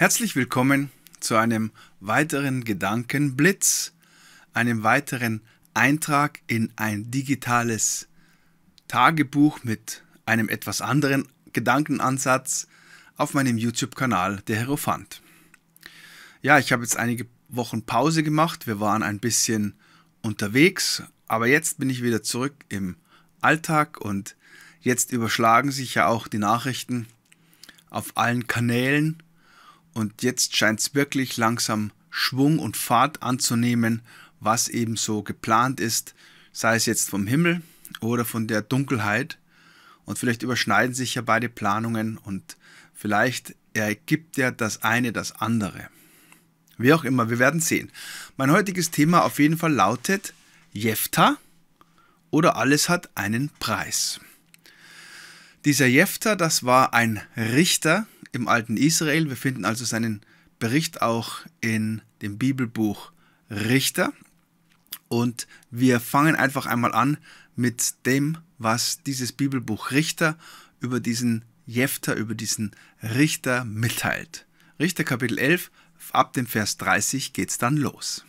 Herzlich willkommen zu einem weiteren Gedankenblitz, einem weiteren Eintrag in ein digitales Tagebuch mit einem etwas anderen Gedankenansatz auf meinem YouTube-Kanal der Herophant. Ja, ich habe jetzt einige Wochen Pause gemacht, wir waren ein bisschen unterwegs, aber jetzt bin ich wieder zurück im Alltag und jetzt überschlagen sich ja auch die Nachrichten auf allen Kanälen und jetzt scheint es wirklich langsam Schwung und Fahrt anzunehmen, was eben so geplant ist, sei es jetzt vom Himmel oder von der Dunkelheit. Und vielleicht überschneiden sich ja beide Planungen und vielleicht ergibt ja das eine das andere. Wie auch immer, wir werden sehen. Mein heutiges Thema auf jeden Fall lautet Jefta oder alles hat einen Preis. Dieser Jefta, das war ein Richter im alten Israel. Wir finden also seinen Bericht auch in dem Bibelbuch Richter. Und wir fangen einfach einmal an mit dem, was dieses Bibelbuch Richter über diesen Jefter, über diesen Richter mitteilt. Richter Kapitel 11, ab dem Vers 30 geht's dann los.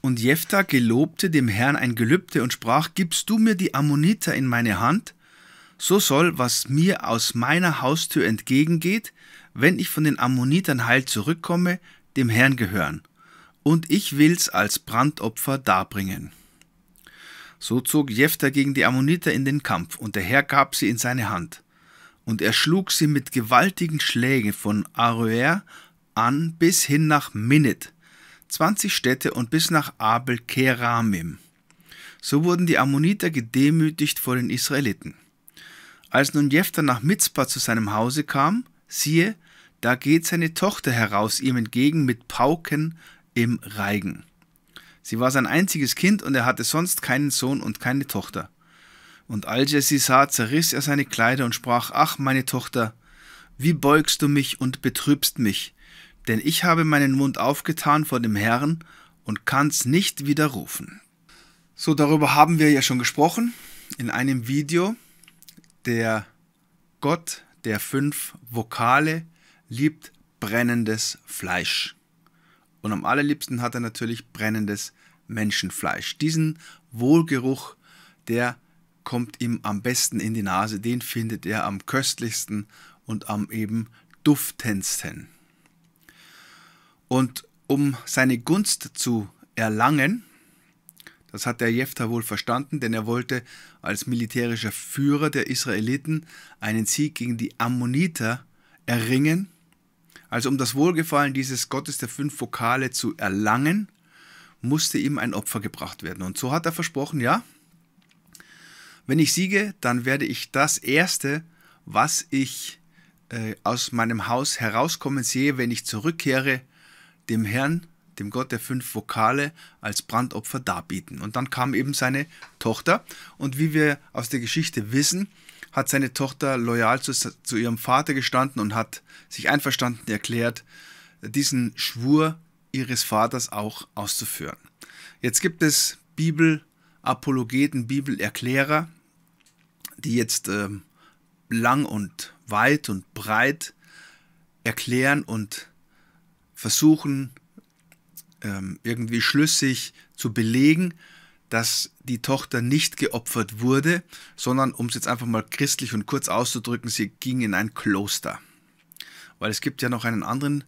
Und Jefta gelobte dem Herrn ein Gelübde und sprach: Gibst du mir die Ammoniter in meine Hand? So soll, was mir aus meiner Haustür entgegengeht, wenn ich von den Ammonitern heil zurückkomme, dem Herrn gehören, und ich will's als Brandopfer darbringen. So zog Jephthah gegen die Ammoniter in den Kampf, und der Herr gab sie in seine Hand. Und er schlug sie mit gewaltigen Schlägen von Aroer an bis hin nach Minnet, 20 Städte und bis nach Abel Keramim. So wurden die Ammoniter gedemütigt vor den Israeliten. Als nun Jephthah nach Mitzpah zu seinem Hause kam, siehe, da geht seine Tochter heraus ihm entgegen mit Pauken im Reigen. Sie war sein einziges Kind und er hatte sonst keinen Sohn und keine Tochter. Und als er sie sah, zerriss er seine Kleider und sprach, Ach, meine Tochter, wie beugst du mich und betrübst mich? Denn ich habe meinen Mund aufgetan vor dem Herrn und kann's nicht widerrufen. So, darüber haben wir ja schon gesprochen in einem Video, der Gott der fünf Vokale liebt brennendes Fleisch. Und am allerliebsten hat er natürlich brennendes Menschenfleisch. Diesen Wohlgeruch, der kommt ihm am besten in die Nase, den findet er am köstlichsten und am eben duftendsten. Und um seine Gunst zu erlangen, das hat der Jephthah wohl verstanden, denn er wollte als militärischer Führer der Israeliten einen Sieg gegen die Ammoniter erringen also um das Wohlgefallen dieses Gottes der fünf Vokale zu erlangen, musste ihm ein Opfer gebracht werden. Und so hat er versprochen, ja, wenn ich siege, dann werde ich das Erste, was ich äh, aus meinem Haus herauskommen sehe, wenn ich zurückkehre, dem Herrn, dem Gott der fünf Vokale, als Brandopfer darbieten. Und dann kam eben seine Tochter. Und wie wir aus der Geschichte wissen, hat seine Tochter loyal zu, zu ihrem Vater gestanden und hat sich einverstanden erklärt, diesen Schwur ihres Vaters auch auszuführen. Jetzt gibt es Bibelapologeten, Bibelerklärer, die jetzt ähm, lang und weit und breit erklären und versuchen, ähm, irgendwie schlüssig zu belegen, dass die Tochter nicht geopfert wurde, sondern, um es jetzt einfach mal christlich und kurz auszudrücken, sie ging in ein Kloster. Weil es gibt ja noch einen anderen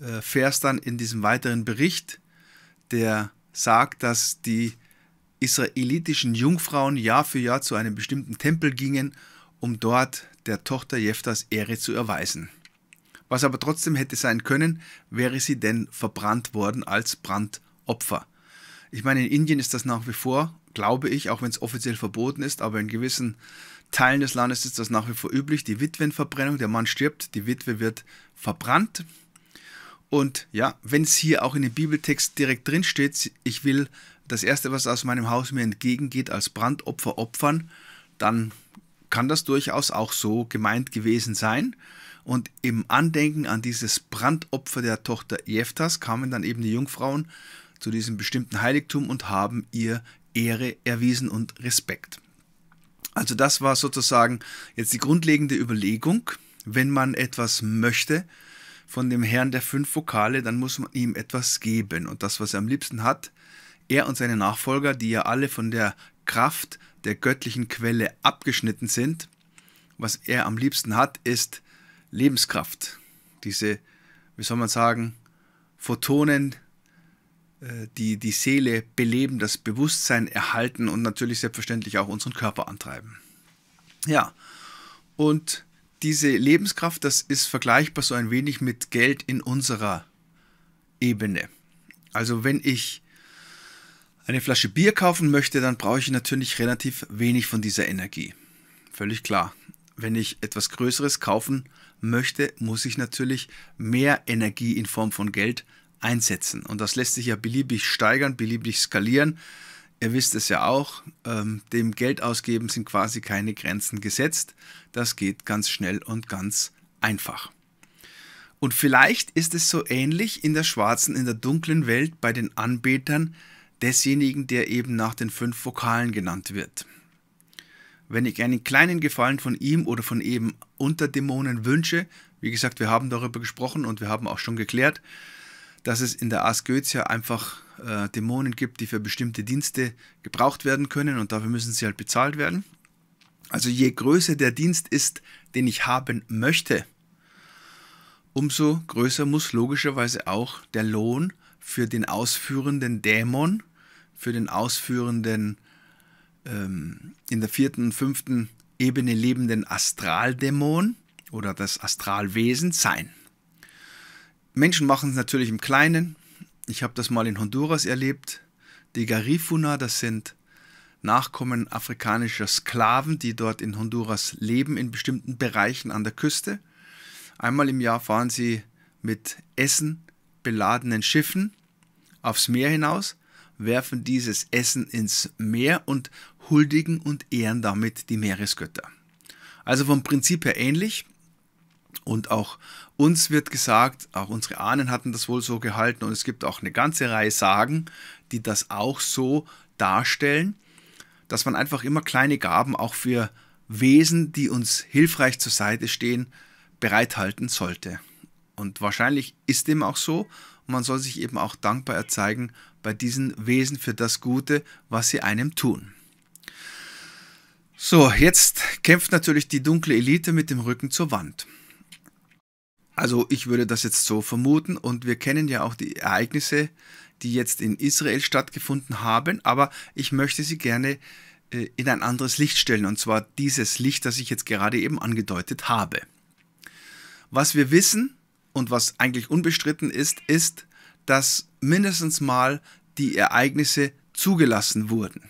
äh, Vers dann in diesem weiteren Bericht, der sagt, dass die israelitischen Jungfrauen Jahr für Jahr zu einem bestimmten Tempel gingen, um dort der Tochter Jephthas Ehre zu erweisen. Was aber trotzdem hätte sein können, wäre sie denn verbrannt worden als Brandopfer. Ich meine, in Indien ist das nach wie vor, glaube ich, auch wenn es offiziell verboten ist, aber in gewissen Teilen des Landes ist das nach wie vor üblich, die Witwenverbrennung. Der Mann stirbt, die Witwe wird verbrannt. Und ja, wenn es hier auch in dem Bibeltext direkt drin steht, ich will das Erste, was aus meinem Haus mir entgegengeht, als Brandopfer opfern, dann kann das durchaus auch so gemeint gewesen sein. Und im Andenken an dieses Brandopfer der Tochter Jeftas kamen dann eben die Jungfrauen zu diesem bestimmten Heiligtum und haben ihr Ehre erwiesen und Respekt. Also das war sozusagen jetzt die grundlegende Überlegung, wenn man etwas möchte von dem Herrn der fünf Vokale, dann muss man ihm etwas geben. Und das, was er am liebsten hat, er und seine Nachfolger, die ja alle von der Kraft der göttlichen Quelle abgeschnitten sind, was er am liebsten hat, ist Lebenskraft. Diese, wie soll man sagen, Photonen äh, die die Seele beleben, das Bewusstsein erhalten und natürlich selbstverständlich auch unseren Körper antreiben. Ja, und diese Lebenskraft, das ist vergleichbar so ein wenig mit Geld in unserer Ebene. Also wenn ich eine Flasche Bier kaufen möchte, dann brauche ich natürlich relativ wenig von dieser Energie. Völlig klar. Wenn ich etwas Größeres kaufen möchte, muss ich natürlich mehr Energie in Form von Geld einsetzen. Und das lässt sich ja beliebig steigern, beliebig skalieren. Ihr wisst es ja auch, ähm, dem Geldausgeben sind quasi keine Grenzen gesetzt. Das geht ganz schnell und ganz einfach. Und vielleicht ist es so ähnlich in der schwarzen, in der dunklen Welt bei den Anbetern desjenigen, der eben nach den fünf Vokalen genannt wird. Wenn ich einen kleinen Gefallen von ihm oder von eben Unterdämonen wünsche, wie gesagt, wir haben darüber gesprochen und wir haben auch schon geklärt, dass es in der Ars Goetia einfach äh, Dämonen gibt, die für bestimmte Dienste gebraucht werden können und dafür müssen sie halt bezahlt werden. Also je größer der Dienst ist, den ich haben möchte, umso größer muss logischerweise auch der Lohn für den ausführenden Dämon, für den ausführenden ähm, in der vierten, und fünften Ebene lebenden Astraldämon oder das Astralwesen sein. Menschen machen es natürlich im Kleinen. Ich habe das mal in Honduras erlebt. Die Garifuna, das sind Nachkommen afrikanischer Sklaven, die dort in Honduras leben, in bestimmten Bereichen an der Küste. Einmal im Jahr fahren sie mit Essen beladenen Schiffen aufs Meer hinaus, werfen dieses Essen ins Meer und huldigen und ehren damit die Meeresgötter. Also vom Prinzip her ähnlich, und auch uns wird gesagt, auch unsere Ahnen hatten das wohl so gehalten und es gibt auch eine ganze Reihe Sagen, die das auch so darstellen, dass man einfach immer kleine Gaben auch für Wesen, die uns hilfreich zur Seite stehen, bereithalten sollte. Und wahrscheinlich ist dem auch so. Man soll sich eben auch dankbar erzeigen bei diesen Wesen für das Gute, was sie einem tun. So, jetzt kämpft natürlich die dunkle Elite mit dem Rücken zur Wand. Also ich würde das jetzt so vermuten und wir kennen ja auch die Ereignisse, die jetzt in Israel stattgefunden haben, aber ich möchte sie gerne äh, in ein anderes Licht stellen, und zwar dieses Licht, das ich jetzt gerade eben angedeutet habe. Was wir wissen und was eigentlich unbestritten ist, ist, dass mindestens mal die Ereignisse zugelassen wurden,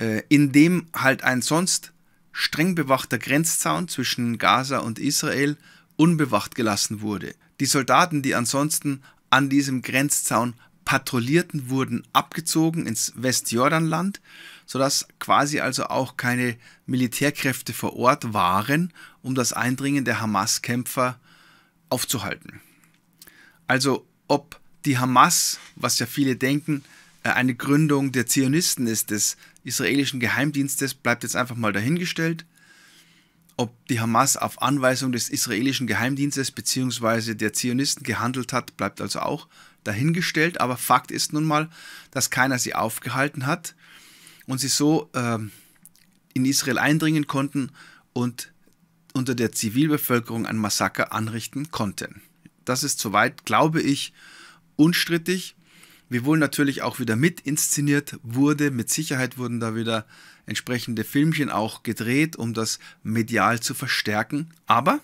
äh, indem halt ein sonst streng bewachter Grenzzaun zwischen Gaza und Israel äh, unbewacht gelassen wurde. Die Soldaten, die ansonsten an diesem Grenzzaun patrouillierten, wurden abgezogen ins Westjordanland, sodass quasi also auch keine Militärkräfte vor Ort waren, um das Eindringen der Hamas-Kämpfer aufzuhalten. Also ob die Hamas, was ja viele denken, äh, eine Gründung der Zionisten ist, des israelischen Geheimdienstes, bleibt jetzt einfach mal dahingestellt ob die Hamas auf Anweisung des israelischen Geheimdienstes bzw. der Zionisten gehandelt hat, bleibt also auch dahingestellt. Aber Fakt ist nun mal, dass keiner sie aufgehalten hat und sie so äh, in Israel eindringen konnten und unter der Zivilbevölkerung ein Massaker anrichten konnten. Das ist soweit, glaube ich, unstrittig wiewohl natürlich auch wieder mit inszeniert wurde. Mit Sicherheit wurden da wieder entsprechende Filmchen auch gedreht, um das medial zu verstärken. Aber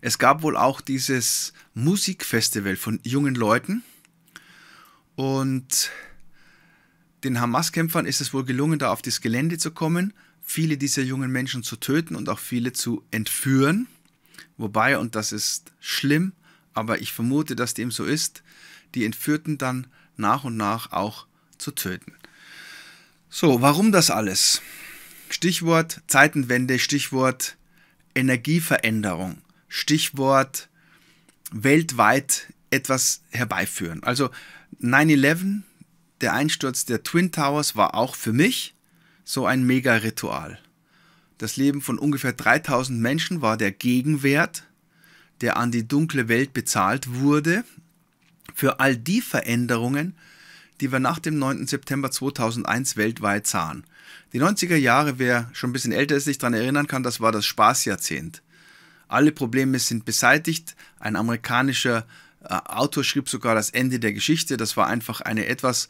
es gab wohl auch dieses Musikfestival von jungen Leuten und den Hamas-Kämpfern ist es wohl gelungen, da auf das Gelände zu kommen, viele dieser jungen Menschen zu töten und auch viele zu entführen. Wobei, und das ist schlimm, aber ich vermute, dass dem so ist, die Entführten dann nach und nach auch zu töten. So, warum das alles? Stichwort Zeitenwende, Stichwort Energieveränderung, Stichwort weltweit etwas herbeiführen. Also 9-11, der Einsturz der Twin Towers war auch für mich so ein Mega-Ritual. Das Leben von ungefähr 3000 Menschen war der Gegenwert, der an die dunkle Welt bezahlt wurde für all die Veränderungen, die wir nach dem 9. September 2001 weltweit sahen. Die 90er Jahre, wer schon ein bisschen älter ist, sich daran erinnern kann, das war das Spaßjahrzehnt. Alle Probleme sind beseitigt. Ein amerikanischer äh, Autor schrieb sogar das Ende der Geschichte. Das war einfach eine etwas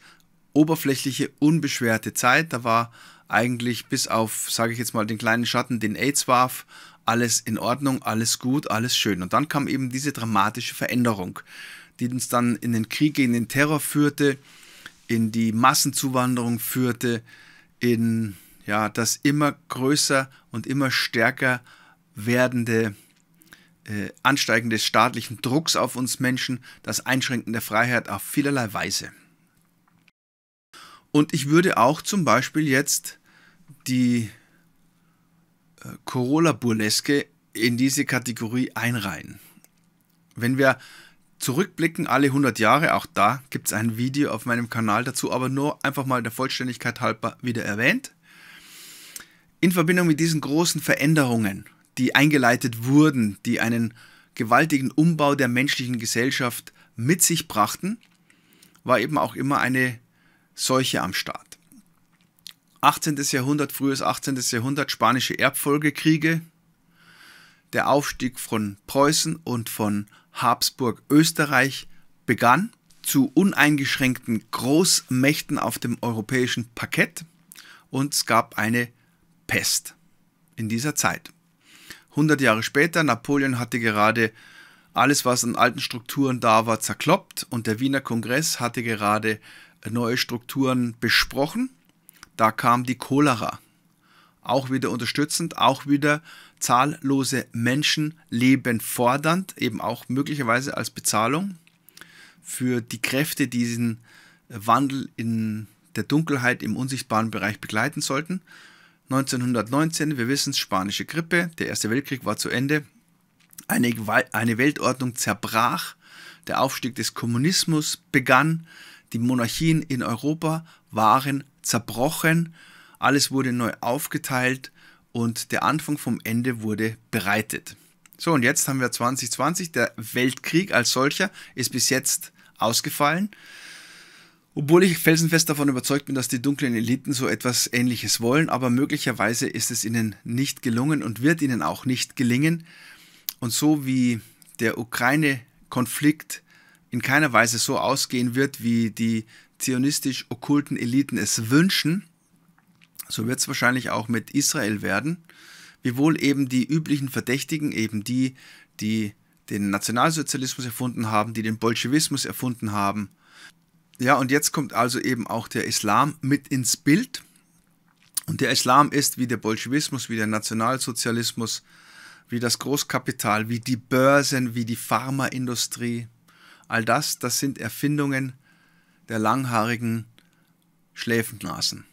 oberflächliche, unbeschwerte Zeit. Da war eigentlich bis auf, sage ich jetzt mal, den kleinen Schatten, den AIDS warf, alles in Ordnung, alles gut, alles schön. Und dann kam eben diese dramatische Veränderung die uns dann in den Krieg gegen den Terror führte, in die Massenzuwanderung führte, in ja, das immer größer und immer stärker werdende äh, Ansteigen des staatlichen Drucks auf uns Menschen, das Einschränken der Freiheit auf vielerlei Weise. Und ich würde auch zum Beispiel jetzt die äh, Corolla-Burleske in diese Kategorie einreihen. Wenn wir zurückblicken, alle 100 Jahre. Auch da gibt es ein Video auf meinem Kanal dazu, aber nur einfach mal der Vollständigkeit halber wieder erwähnt. In Verbindung mit diesen großen Veränderungen, die eingeleitet wurden, die einen gewaltigen Umbau der menschlichen Gesellschaft mit sich brachten, war eben auch immer eine Seuche am Start. 18. Jahrhundert, frühes 18. Jahrhundert, spanische Erbfolgekriege, der Aufstieg von Preußen und von Habsburg Österreich begann zu uneingeschränkten Großmächten auf dem europäischen Parkett und es gab eine Pest in dieser Zeit. 100 Jahre später, Napoleon hatte gerade alles, was an alten Strukturen da war, zerkloppt und der Wiener Kongress hatte gerade neue Strukturen besprochen. Da kam die Cholera auch wieder unterstützend, auch wieder zahllose Menschenleben fordernd, eben auch möglicherweise als Bezahlung für die Kräfte, die diesen Wandel in der Dunkelheit im unsichtbaren Bereich begleiten sollten. 1919, wir wissen es, spanische Grippe, der Erste Weltkrieg war zu Ende, eine, eine Weltordnung zerbrach, der Aufstieg des Kommunismus begann, die Monarchien in Europa waren zerbrochen, alles wurde neu aufgeteilt und der Anfang vom Ende wurde bereitet. So, und jetzt haben wir 2020. Der Weltkrieg als solcher ist bis jetzt ausgefallen. Obwohl ich felsenfest davon überzeugt bin, dass die dunklen Eliten so etwas Ähnliches wollen, aber möglicherweise ist es ihnen nicht gelungen und wird ihnen auch nicht gelingen. Und so wie der Ukraine-Konflikt in keiner Weise so ausgehen wird, wie die zionistisch-okkulten Eliten es wünschen, so wird es wahrscheinlich auch mit Israel werden, wiewohl eben die üblichen Verdächtigen, eben die, die den Nationalsozialismus erfunden haben, die den Bolschewismus erfunden haben. Ja, und jetzt kommt also eben auch der Islam mit ins Bild. Und der Islam ist wie der Bolschewismus, wie der Nationalsozialismus, wie das Großkapital, wie die Börsen, wie die Pharmaindustrie. All das, das sind Erfindungen der langhaarigen Schläfennasen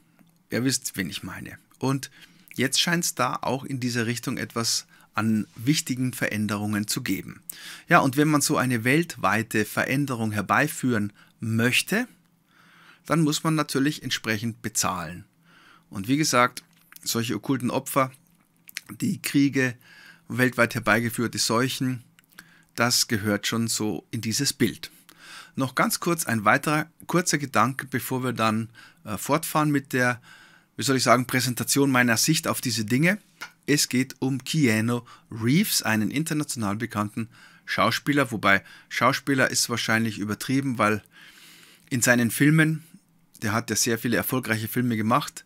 ihr wisst, wen ich meine. Und jetzt scheint es da auch in dieser Richtung etwas an wichtigen Veränderungen zu geben. Ja, und wenn man so eine weltweite Veränderung herbeiführen möchte, dann muss man natürlich entsprechend bezahlen. Und wie gesagt, solche okkulten Opfer, die Kriege, weltweit herbeigeführte Seuchen, das gehört schon so in dieses Bild. Noch ganz kurz ein weiterer kurzer Gedanke, bevor wir dann äh, fortfahren mit der wie soll ich sagen, Präsentation meiner Sicht auf diese Dinge. Es geht um Keanu Reeves, einen international bekannten Schauspieler, wobei Schauspieler ist wahrscheinlich übertrieben, weil in seinen Filmen, der hat ja sehr viele erfolgreiche Filme gemacht,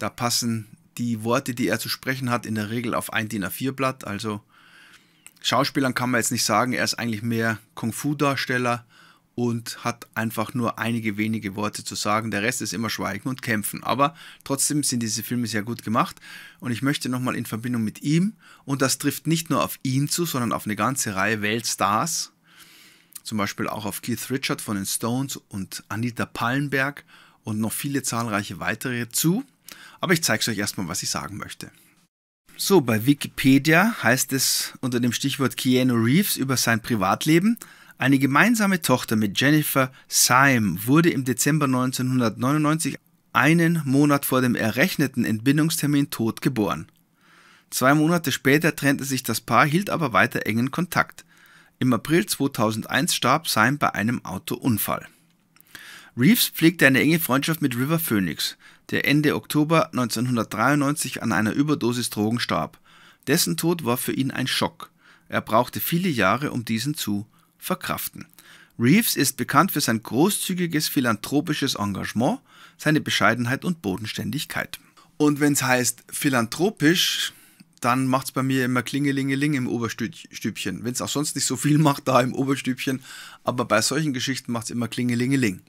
da passen die Worte, die er zu sprechen hat, in der Regel auf ein DIN A4-Blatt. Also Schauspielern kann man jetzt nicht sagen, er ist eigentlich mehr Kung-Fu-Darsteller und hat einfach nur einige wenige Worte zu sagen. Der Rest ist immer Schweigen und Kämpfen. Aber trotzdem sind diese Filme sehr gut gemacht und ich möchte nochmal in Verbindung mit ihm, und das trifft nicht nur auf ihn zu, sondern auf eine ganze Reihe Weltstars, zum Beispiel auch auf Keith Richard von den Stones und Anita Pallenberg und noch viele zahlreiche weitere zu. Aber ich zeige es euch erstmal, was ich sagen möchte. So, bei Wikipedia heißt es unter dem Stichwort Keanu Reeves über sein Privatleben, eine gemeinsame Tochter mit Jennifer Syme wurde im Dezember 1999 einen Monat vor dem errechneten Entbindungstermin tot geboren. Zwei Monate später trennte sich das Paar, hielt aber weiter engen Kontakt. Im April 2001 starb Syme bei einem Autounfall. Reeves pflegte eine enge Freundschaft mit River Phoenix, der Ende Oktober 1993 an einer Überdosis Drogen starb. Dessen Tod war für ihn ein Schock. Er brauchte viele Jahre, um diesen zu verkraften. Reeves ist bekannt für sein großzügiges philanthropisches Engagement, seine Bescheidenheit und Bodenständigkeit. Und wenn es heißt philanthropisch, dann macht es bei mir immer Klingelingeling im Oberstübchen. Wenn es auch sonst nicht so viel macht, da im Oberstübchen, aber bei solchen Geschichten macht es immer Klingelingeling.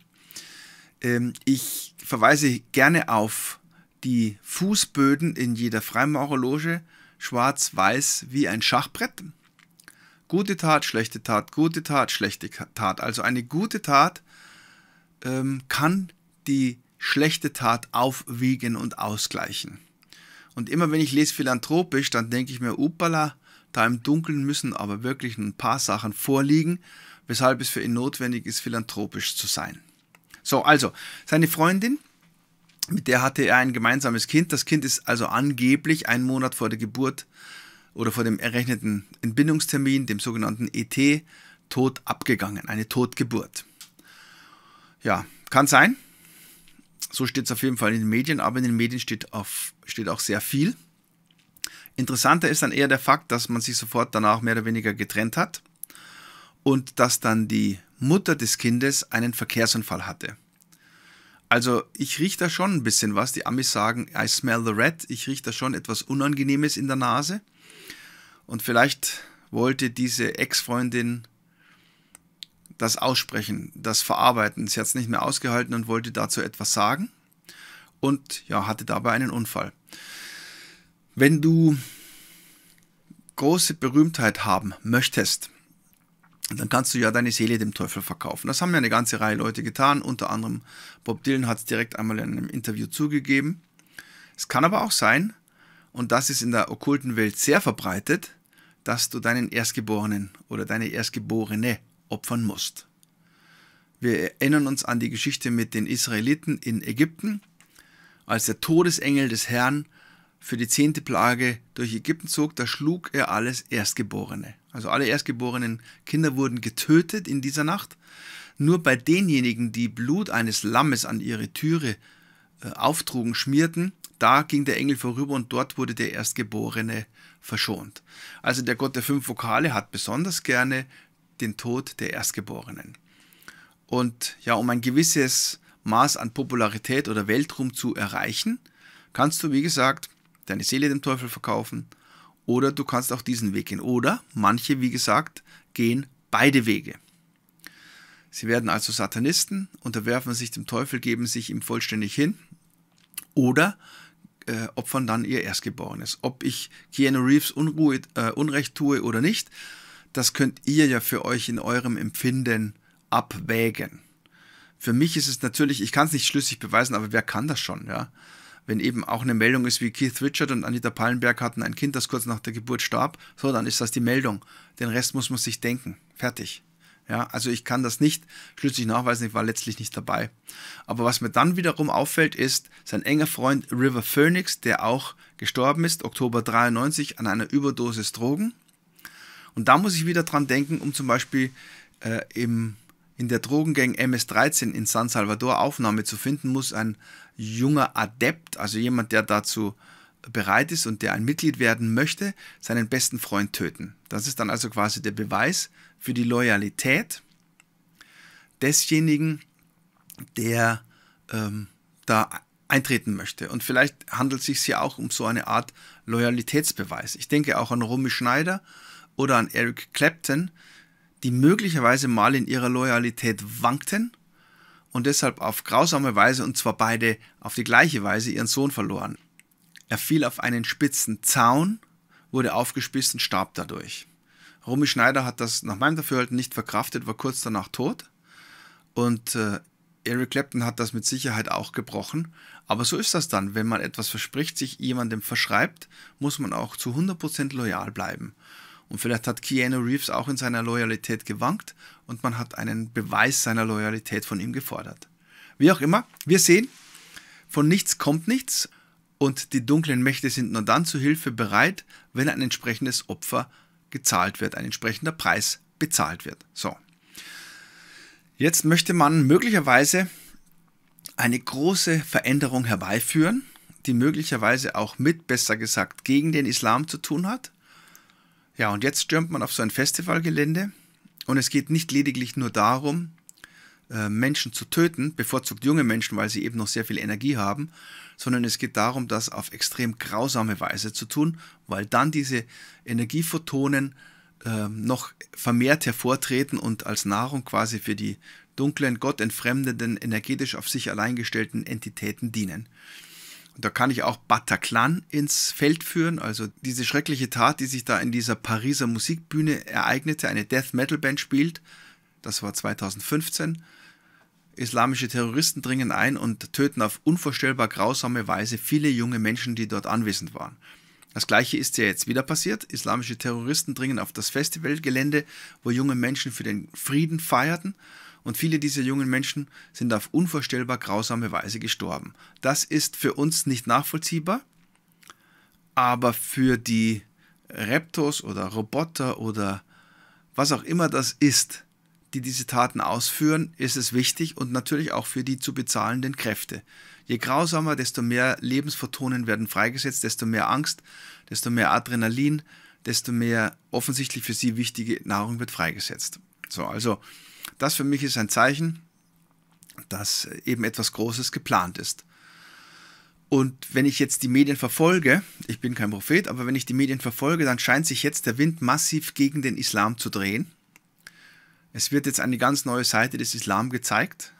Ähm, ich verweise gerne auf die Fußböden in jeder Freimaurerloge, schwarz-weiß wie ein Schachbrett. Gute Tat, schlechte Tat, gute Tat, schlechte Tat. Also eine gute Tat ähm, kann die schlechte Tat aufwiegen und ausgleichen. Und immer wenn ich lese philanthropisch, dann denke ich mir, upala, da im Dunkeln müssen aber wirklich ein paar Sachen vorliegen, weshalb es für ihn notwendig ist, philanthropisch zu sein. So, also, seine Freundin, mit der hatte er ein gemeinsames Kind. Das Kind ist also angeblich einen Monat vor der Geburt oder vor dem errechneten Entbindungstermin, dem sogenannten ET, tot abgegangen, eine Totgeburt. Ja, kann sein. So steht es auf jeden Fall in den Medien, aber in den Medien steht, auf, steht auch sehr viel. Interessanter ist dann eher der Fakt, dass man sich sofort danach mehr oder weniger getrennt hat und dass dann die Mutter des Kindes einen Verkehrsunfall hatte. Also ich rieche da schon ein bisschen was. Die Amis sagen, I smell the red. Ich rieche da schon etwas Unangenehmes in der Nase. Und vielleicht wollte diese Ex-Freundin das aussprechen, das verarbeiten. Sie hat es nicht mehr ausgehalten und wollte dazu etwas sagen und ja, hatte dabei einen Unfall. Wenn du große Berühmtheit haben möchtest, dann kannst du ja deine Seele dem Teufel verkaufen. Das haben ja eine ganze Reihe Leute getan, unter anderem Bob Dylan hat es direkt einmal in einem Interview zugegeben. Es kann aber auch sein, und das ist in der okkulten Welt sehr verbreitet, dass du deinen Erstgeborenen oder deine Erstgeborene opfern musst. Wir erinnern uns an die Geschichte mit den Israeliten in Ägypten, als der Todesengel des Herrn für die zehnte Plage durch Ägypten zog, da schlug er alles Erstgeborene. Also alle erstgeborenen Kinder wurden getötet in dieser Nacht. Nur bei denjenigen, die Blut eines Lammes an ihre Türe äh, auftrugen, schmierten, da ging der Engel vorüber und dort wurde der Erstgeborene verschont. Also der Gott der fünf Vokale hat besonders gerne den Tod der Erstgeborenen. Und ja, um ein gewisses Maß an Popularität oder Weltruhm zu erreichen, kannst du, wie gesagt, deine Seele dem Teufel verkaufen oder du kannst auch diesen Weg gehen. Oder manche, wie gesagt, gehen beide Wege. Sie werden also Satanisten, unterwerfen sich dem Teufel, geben sich ihm vollständig hin oder äh, opfern dann ihr Erstgeborenes. Ob ich Keanu Reeves Unruhe, äh, Unrecht tue oder nicht, das könnt ihr ja für euch in eurem Empfinden abwägen. Für mich ist es natürlich, ich kann es nicht schlüssig beweisen, aber wer kann das schon, ja? Wenn eben auch eine Meldung ist, wie Keith Richard und Anita Pallenberg hatten ein Kind, das kurz nach der Geburt starb, so, dann ist das die Meldung. Den Rest muss man sich denken. Fertig. Ja, also ich kann das nicht schlüssig nachweisen, ich war letztlich nicht dabei. Aber was mir dann wiederum auffällt, ist sein enger Freund River Phoenix, der auch gestorben ist, Oktober 93, an einer Überdosis Drogen. Und da muss ich wieder dran denken, um zum Beispiel äh, im, in der Drogengang MS-13 in San Salvador Aufnahme zu finden, muss ein junger Adept, also jemand, der dazu bereit ist und der ein Mitglied werden möchte, seinen besten Freund töten. Das ist dann also quasi der Beweis, für die Loyalität desjenigen, der ähm, da eintreten möchte. Und vielleicht handelt es sich hier auch um so eine Art Loyalitätsbeweis. Ich denke auch an Romy Schneider oder an Eric Clapton, die möglicherweise mal in ihrer Loyalität wankten und deshalb auf grausame Weise, und zwar beide auf die gleiche Weise, ihren Sohn verloren. Er fiel auf einen spitzen Zaun, wurde aufgespießt und starb dadurch. Romy Schneider hat das nach meinem Dafürhalten nicht verkraftet, war kurz danach tot. Und äh, Eric Clapton hat das mit Sicherheit auch gebrochen. Aber so ist das dann. Wenn man etwas verspricht, sich jemandem verschreibt, muss man auch zu 100% loyal bleiben. Und vielleicht hat Keanu Reeves auch in seiner Loyalität gewankt und man hat einen Beweis seiner Loyalität von ihm gefordert. Wie auch immer, wir sehen, von nichts kommt nichts und die dunklen Mächte sind nur dann zu Hilfe bereit, wenn ein entsprechendes Opfer gezahlt wird, ein entsprechender Preis bezahlt wird. So. Jetzt möchte man möglicherweise eine große Veränderung herbeiführen, die möglicherweise auch mit, besser gesagt, gegen den Islam zu tun hat. Ja, und jetzt stürmt man auf so ein Festivalgelände und es geht nicht lediglich nur darum, äh, Menschen zu töten, bevorzugt junge Menschen, weil sie eben noch sehr viel Energie haben, sondern es geht darum, das auf extrem grausame Weise zu tun, weil dann diese Energiephotonen äh, noch vermehrt hervortreten und als Nahrung quasi für die dunklen, gottentfremdenden, energetisch auf sich allein gestellten Entitäten dienen. Und da kann ich auch Bataclan ins Feld führen, also diese schreckliche Tat, die sich da in dieser Pariser Musikbühne ereignete, eine Death Metal Band spielt, das war 2015. Islamische Terroristen dringen ein und töten auf unvorstellbar grausame Weise viele junge Menschen, die dort anwesend waren. Das gleiche ist ja jetzt wieder passiert. Islamische Terroristen dringen auf das Festivalgelände, wo junge Menschen für den Frieden feierten. Und viele dieser jungen Menschen sind auf unvorstellbar grausame Weise gestorben. Das ist für uns nicht nachvollziehbar, aber für die Reptos oder Roboter oder was auch immer das ist, die diese Taten ausführen, ist es wichtig und natürlich auch für die zu bezahlenden Kräfte. Je grausamer, desto mehr Lebensphotonen werden freigesetzt, desto mehr Angst, desto mehr Adrenalin, desto mehr offensichtlich für sie wichtige Nahrung wird freigesetzt. So, also das für mich ist ein Zeichen, dass eben etwas Großes geplant ist. Und wenn ich jetzt die Medien verfolge, ich bin kein Prophet, aber wenn ich die Medien verfolge, dann scheint sich jetzt der Wind massiv gegen den Islam zu drehen. Es wird jetzt eine ganz neue Seite des Islam gezeigt,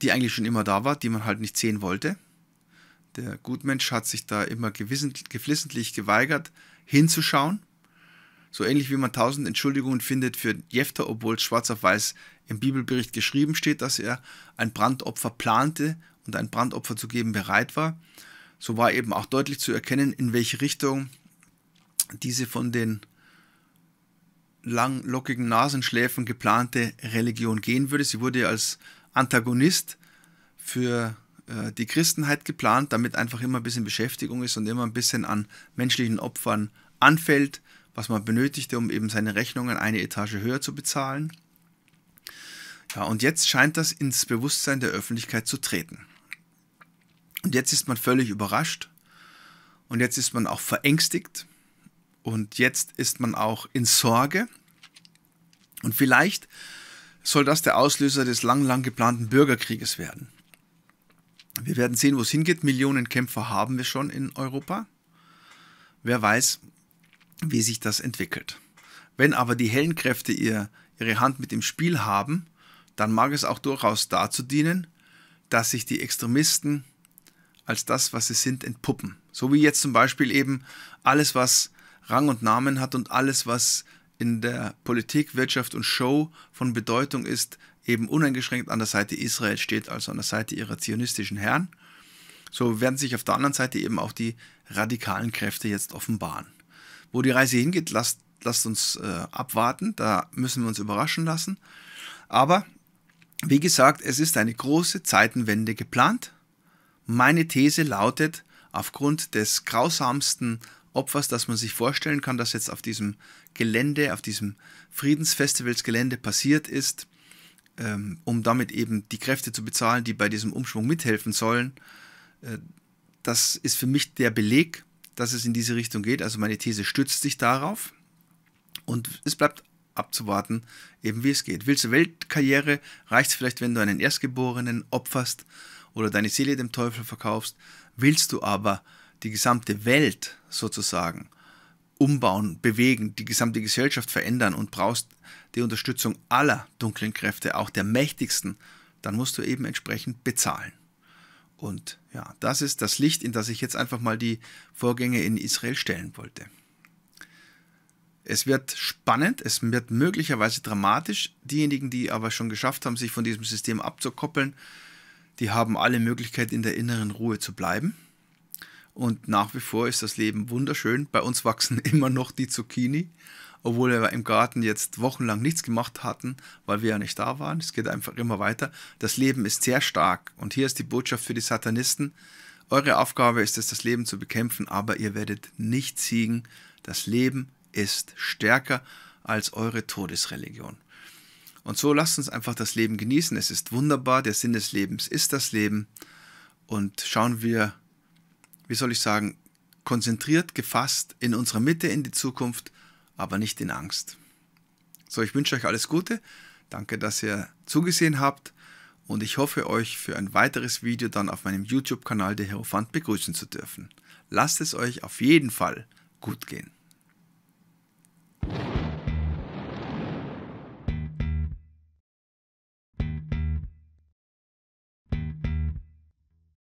die eigentlich schon immer da war, die man halt nicht sehen wollte. Der Gutmensch hat sich da immer geflissentlich geweigert, hinzuschauen. So ähnlich wie man tausend Entschuldigungen findet für Jefter, obwohl schwarz auf weiß im Bibelbericht geschrieben steht, dass er ein Brandopfer plante und ein Brandopfer zu geben bereit war. So war eben auch deutlich zu erkennen, in welche Richtung diese von den langlockigen Nasenschläfen geplante Religion gehen würde. Sie wurde als Antagonist für äh, die Christenheit geplant, damit einfach immer ein bisschen Beschäftigung ist und immer ein bisschen an menschlichen Opfern anfällt, was man benötigte, um eben seine Rechnungen eine Etage höher zu bezahlen. Ja, und jetzt scheint das ins Bewusstsein der Öffentlichkeit zu treten. Und jetzt ist man völlig überrascht und jetzt ist man auch verängstigt und jetzt ist man auch in Sorge. Und vielleicht soll das der Auslöser des lang, lang geplanten Bürgerkrieges werden. Wir werden sehen, wo es hingeht. Millionen Kämpfer haben wir schon in Europa. Wer weiß, wie sich das entwickelt. Wenn aber die hellen Kräfte ihr, ihre Hand mit im Spiel haben, dann mag es auch durchaus dazu dienen, dass sich die Extremisten als das, was sie sind, entpuppen. So wie jetzt zum Beispiel eben alles, was Rang und Namen hat und alles, was in der Politik, Wirtschaft und Show von Bedeutung ist, eben uneingeschränkt an der Seite Israel steht, also an der Seite ihrer zionistischen Herren. So werden sich auf der anderen Seite eben auch die radikalen Kräfte jetzt offenbaren. Wo die Reise hingeht, lasst, lasst uns äh, abwarten, da müssen wir uns überraschen lassen. Aber wie gesagt, es ist eine große Zeitenwende geplant. Meine These lautet, aufgrund des grausamsten Opfers, das man sich vorstellen kann, das jetzt auf diesem Gelände, auf diesem Friedensfestivalsgelände passiert ist, ähm, um damit eben die Kräfte zu bezahlen, die bei diesem Umschwung mithelfen sollen. Äh, das ist für mich der Beleg, dass es in diese Richtung geht. Also meine These stützt sich darauf und es bleibt abzuwarten, eben wie es geht. Willst du Weltkarriere, reicht es vielleicht, wenn du einen Erstgeborenen opferst oder deine Seele dem Teufel verkaufst. Willst du aber die gesamte Welt sozusagen umbauen, bewegen, die gesamte Gesellschaft verändern und brauchst die Unterstützung aller dunklen Kräfte, auch der mächtigsten, dann musst du eben entsprechend bezahlen. Und ja, das ist das Licht, in das ich jetzt einfach mal die Vorgänge in Israel stellen wollte. Es wird spannend, es wird möglicherweise dramatisch. Diejenigen, die aber schon geschafft haben, sich von diesem System abzukoppeln, die haben alle Möglichkeit, in der inneren Ruhe zu bleiben. Und nach wie vor ist das Leben wunderschön. Bei uns wachsen immer noch die Zucchini, obwohl wir im Garten jetzt wochenlang nichts gemacht hatten, weil wir ja nicht da waren. Es geht einfach immer weiter. Das Leben ist sehr stark. Und hier ist die Botschaft für die Satanisten. Eure Aufgabe ist es, das Leben zu bekämpfen, aber ihr werdet nicht siegen. Das Leben ist stärker als eure Todesreligion. Und so lasst uns einfach das Leben genießen. Es ist wunderbar. Der Sinn des Lebens ist das Leben. Und schauen wir wie soll ich sagen, konzentriert gefasst in unserer Mitte in die Zukunft, aber nicht in Angst. So, ich wünsche euch alles Gute. Danke, dass ihr zugesehen habt und ich hoffe, euch für ein weiteres Video dann auf meinem YouTube-Kanal der Hierophant begrüßen zu dürfen. Lasst es euch auf jeden Fall gut gehen.